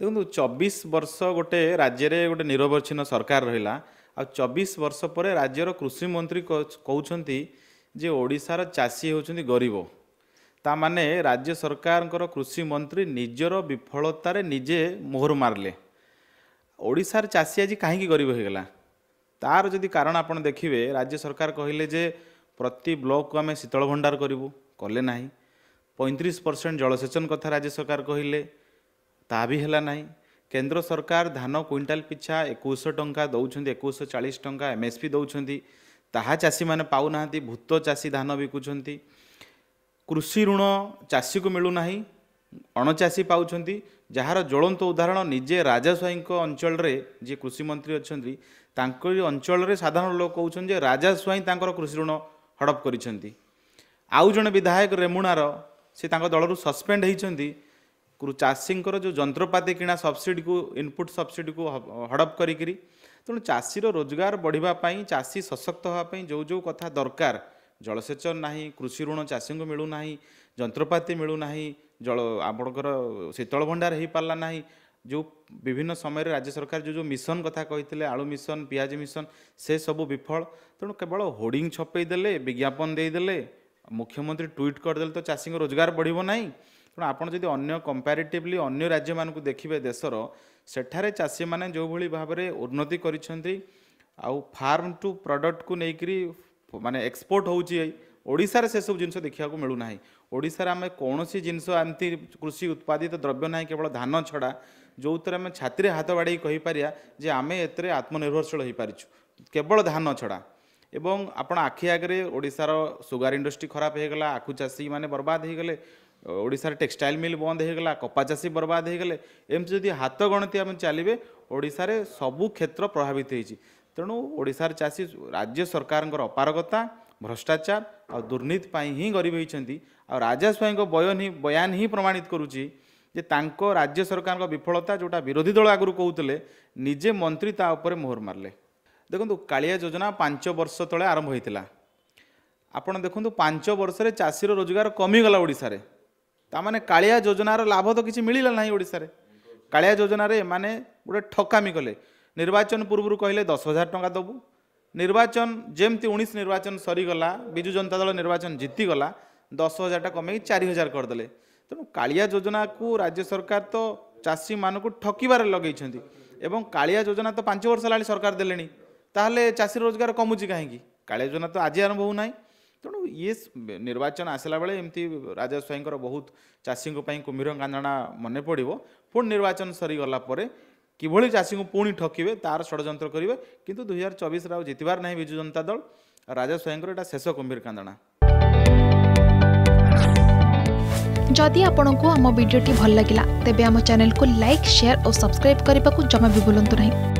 ଦେଖନ୍ତୁ ଚବିଶ ବର୍ଷ ଗୋଟେ ରାଜ୍ୟରେ ଗୋଟେ ନିରବଚ୍ଛିନ୍ନ ସରକାର ରହିଲା ଆଉ ଚବିଶ ବର୍ଷ ପରେ ରାଜ୍ୟର କୃଷିମନ୍ତ୍ରୀ କହୁଛନ୍ତି ଯେ ଓଡ଼ିଶାର ଚାଷୀ ହେଉଛନ୍ତି ଗରିବ ତାମାନେ ରାଜ୍ୟ ସରକାରଙ୍କର କୃଷିମନ୍ତ୍ରୀ ନିଜର ବିଫଳତାରେ ନିଜେ ମୋହର ମାରିଲେ ଓଡ଼ିଶାର ଚାଷୀ ଆଜି କାହିଁକି ଗରିବ ହୋଇଗଲା ତା'ର ଯଦି କାରଣ ଆପଣ ଦେଖିବେ ରାଜ୍ୟ ସରକାର କହିଲେ ଯେ ପ୍ରତି ବ୍ଲକ୍କୁ ଆମେ ଶୀତଳ ଭଣ୍ଡାର କରିବୁ କଲେ ନାହିଁ ପଇଁତିରିଶ ପରସେଣ୍ଟ ଜଳସେଚନ କଥା ରାଜ୍ୟ ସରକାର କହିଲେ ତାହା ବି ହେଲା ନାହିଁ କେନ୍ଦ୍ର ସରକାର ଧାନ କୁଇଣ୍ଟାଲ ପିଛା ଏକୋଇଶଶହ ଟଙ୍କା ଦେଉଛନ୍ତି ଏକୋଇଶଶହ ଚାଳିଶ ଟଙ୍କା ଏମ ଏସ୍ ପି ଦେଉଛନ୍ତି ତାହା ଚାଷୀମାନେ ପାଉନାହାନ୍ତି ଭୂତ ଚାଷୀ ଧାନ ବିକୁଛନ୍ତି କୃଷି ଋଣ ଚାଷୀକୁ ମିଳୁନାହିଁ ଅଣଚାଷୀ ପାଉଛନ୍ତି ଯାହାର ଜ୍ୱଳନ୍ତ ଉଦାହରଣ ନିଜେ ରାଜା ସ୍ୱାଇଁଙ୍କ ଅଞ୍ଚଳରେ ଯିଏ କୃଷିମନ୍ତ୍ରୀ ଅଛନ୍ତି ତାଙ୍କ ଅଞ୍ଚଳରେ ସାଧାରଣ ଲୋକ କହୁଛନ୍ତି ଯେ ରାଜା ସ୍ୱାଇଁ ତାଙ୍କର କୃଷି ଋଣ ହଡ଼ପ କରିଛନ୍ତି ଆଉ ଜଣେ ବିଧାୟକ ରେମୁଣାର ସେ ତାଙ୍କ ଦଳରୁ ସସ୍ପେଣ୍ଡ ହୋଇଛନ୍ତି ଚାଷୀଙ୍କର ଯେଉଁ ଯନ୍ତ୍ରପାତି କିଣା ସବସିଡ଼ିକୁ ଇନପୁଟ୍ ସବସିଡ଼ିକୁ ହଡ଼ପ କରିକିରି ତେଣୁ ଚାଷୀର ରୋଜଗାର ବଢ଼ିବା ପାଇଁ ଚାଷୀ ସଶକ୍ତ ହେବା ପାଇଁ ଯେଉଁ ଯେଉଁ କଥା ଦରକାର ଜଳସେଚନ ନାହିଁ କୃଷି ଋଣ ଚାଷୀଙ୍କୁ ମିଳୁନାହିଁ ଯନ୍ତ୍ରପାତି ମିଳୁନାହିଁ ଜଳ ଆପଣଙ୍କର ଶୀତଳ ଭଣ୍ଡାର ହେଇପାରିଲା ନାହିଁ ଯେଉଁ ବିଭିନ୍ନ ସମୟରେ ରାଜ୍ୟ ସରକାର ଯେଉଁ ଯେଉଁ ମିଶନ କଥା କହିଥିଲେ ଆଳୁ ମିଶନ ପିଆଜ ମିଶନ ସେସବୁ ବିଫଳ ତେଣୁ କେବଳ ହୋର୍ଡ଼ିଂ ଛପେଇ ଦେଲେ ବିଜ୍ଞାପନ ଦେଇଦେଲେ ମୁଖ୍ୟମନ୍ତ୍ରୀ ଟ୍ୱିଟ୍ କରିଦେଲେ ତ ଚାଷୀଙ୍କ ରୋଜଗାର ବଢ଼ିବ ନାହିଁ ତେଣୁ ଆପଣ ଯଦି ଅନ୍ୟ କମ୍ପାରିଟିଭଲି ଅନ୍ୟ ରାଜ୍ୟମାନଙ୍କୁ ଦେଖିବେ ଦେଶର ସେଠାରେ ଚାଷୀମାନେ ଯେଉଁଭଳି ଭାବରେ ଉନ୍ନତି କରିଛନ୍ତି ଆଉ ଫାର୍ମ ଟୁ ପ୍ରଡ଼କ୍ଟକୁ ନେଇକରି ମାନେ ଏକ୍ସପୋର୍ଟ ହେଉଛି ଓଡ଼ିଶାରେ ସେସବୁ ଜିନିଷ ଦେଖିବାକୁ ମିଳୁନାହିଁ ଓଡ଼ିଶାରେ ଆମେ କୌଣସି ଜିନିଷ ଏମିତି କୃଷି ଉତ୍ପାଦିତ ଦ୍ରବ୍ୟ ନାହିଁ କେବଳ ଧାନ ଛଡ଼ା ଯେଉଁଥିରେ ଆମେ ଛାତିରେ ହାତ ବାଡ଼େଇ କହିପାରିବା ଯେ ଆମେ ଏଥିରେ ଆତ୍ମନିର୍ଭରଶୀଳ ହୋଇପାରିଛୁ କେବଳ ଧାନ ଛଡ଼ା ଏବଂ ଆପଣ ଆଖି ଆଗରେ ଓଡ଼ିଶାର ସୁଗାର ଇଣ୍ଡଷ୍ଟ୍ରି ଖରାପ ହୋଇଗଲା ଆଖୁ ଚାଷୀମାନେ ବର୍ବାଦ ହୋଇଗଲେ ଓଡ଼ିଶାରେ ଟେକ୍ସଟାଇଲ୍ ମିଲ୍ ବନ୍ଦ ହୋଇଗଲା କପା ଚାଷୀ ବର୍ବାଦ ହେଇଗଲେ ଏମିତି ଯଦି ହାତ ଗଣତି ଆମେ ଚାଲିବେ ଓଡ଼ିଶାରେ ସବୁ କ୍ଷେତ୍ର ପ୍ରଭାବିତ ହେଇଛି ତେଣୁ ଓଡ଼ିଶାର ଚାଷୀ ରାଜ୍ୟ ସରକାରଙ୍କର ଅପାରଗତା ଭ୍ରଷ୍ଟାଚାର ଆଉ ଦୁର୍ନୀତି ପାଇଁ ହିଁ ଗରିବ ହୋଇଛନ୍ତି ଆଉ ରାଜା ସ୍ୱାଇଁଙ୍କ ବୟନ ହିଁ ବୟାନ ହିଁ ପ୍ରମାଣିତ କରୁଛି ଯେ ତାଙ୍କ ରାଜ୍ୟ ସରକାରଙ୍କ ବିଫଳତା ଯେଉଁଟା ବିରୋଧୀ ଦଳ ଆଗରୁ କହୁଥିଲେ ନିଜେ ମନ୍ତ୍ରୀ ତା ଉପରେ ମୋହର ମାରିଲେ ଦେଖନ୍ତୁ କାଳିଆ ଯୋଜନା ପାଞ୍ଚ ବର୍ଷ ତଳେ ଆରମ୍ଭ ହୋଇଥିଲା ଆପଣ ଦେଖନ୍ତୁ ପାଞ୍ଚ ବର୍ଷରେ ଚାଷୀର ରୋଜଗାର କମିଗଲା ଓଡ଼ିଶାରେ ତାମାନେ କାଳିଆ ଯୋଜନାର ଲାଭ ତ କିଛି ମିଳିଲା ନାହିଁ ଓଡ଼ିଶାରେ କାଳିଆ ଯୋଜନାରେ ଏମାନେ ଗୋଟେ ଠକାମି କଲେ ନିର୍ବାଚନ ପୂର୍ବରୁ କହିଲେ ଦଶ ହଜାର ଟଙ୍କା ଦେବୁ ନିର୍ବାଚନ ଯେମିତି ଉଣେଇଶ ନିର୍ବାଚନ ସରିଗଲା ବିଜୁ ଜନତା ଦଳ ନିର୍ବାଚନ ଜିତିଗଲା ଦଶ ହଜାରଟା କମେଇକି ଚାରି ହଜାର କରିଦେଲେ ତେଣୁ କାଳିଆ ଯୋଜନାକୁ ରାଜ୍ୟ ସରକାର ତ ଚାଷୀମାନଙ୍କୁ ଠକିବାରେ ଲଗେଇଛନ୍ତି ଏବଂ କାଳିଆ ଯୋଜନା ତ ପାଞ୍ଚ ବର୍ଷ ହେଲାଣି ସରକାର ଦେଲେଣି ତାହେଲେ ଚାଷୀ ରୋଜଗାର କମୁଛି କାହିଁକି କାଳିଆ ଯୋଜନା ତ ଆଜି ଆରମ୍ଭ ହେଉନାହିଁ ତେଣୁ ଇଏ ନିର୍ବାଚନ ଆସିଲା ବେଳେ ଏମିତି ରାଜା ସ୍ୱାଇଙ୍କର ବହୁତ ଚାଷୀଙ୍କ ପାଇଁ କୁମ୍ଭୀର କାନ୍ଦଣା ମନେ ପଡ଼ିବ ପୁଣି ନିର୍ବାଚନ ସରିଗଲା ପରେ କିଭଳି ଚାଷୀଙ୍କୁ ପୁଣି ଠକିବେ ତାର ଷଡ଼ଯନ୍ତ୍ର କରିବେ କିନ୍ତୁ ଦୁଇ ହଜାର ଚବିଶରେ ଆଉ ଜିତିବାର ନାହିଁ ବିଜୁ ଜନତା ଦଳ ରାଜା ସ୍ୱାଇଙ୍କର ଏଇଟା ଶେଷ କୁମ୍ଭୀର କାନ୍ଦଣା ଯଦି ଆପଣଙ୍କୁ ଆମ ଭିଡ଼ିଓଟି ଭଲ ଲାଗିଲା ତେବେ ଆମ ଚ୍ୟାନେଲକୁ ଲାଇକ୍ ସେୟାର ଓ ସବସ୍କ୍ରାଇବ୍ କରିବାକୁ ଜମା ବି ଭୁଲନ୍ତୁ ନାହିଁ